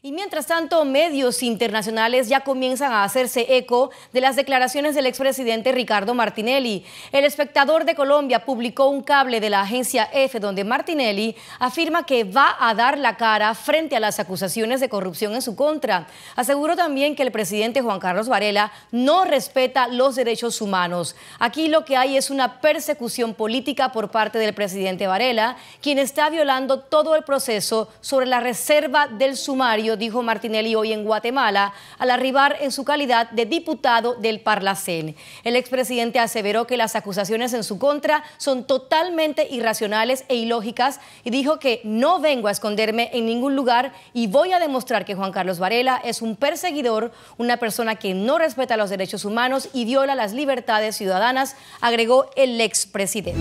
Y mientras tanto, medios internacionales ya comienzan a hacerse eco de las declaraciones del expresidente Ricardo Martinelli. El espectador de Colombia publicó un cable de la agencia F, donde Martinelli afirma que va a dar la cara frente a las acusaciones de corrupción en su contra. Aseguró también que el presidente Juan Carlos Varela no respeta los derechos humanos. Aquí lo que hay es una persecución política por parte del presidente Varela, quien está violando todo el proceso sobre la reserva del sumario dijo Martinelli hoy en Guatemala, al arribar en su calidad de diputado del Parlacén. El expresidente aseveró que las acusaciones en su contra son totalmente irracionales e ilógicas y dijo que no vengo a esconderme en ningún lugar y voy a demostrar que Juan Carlos Varela es un perseguidor, una persona que no respeta los derechos humanos y viola las libertades ciudadanas, agregó el expresidente.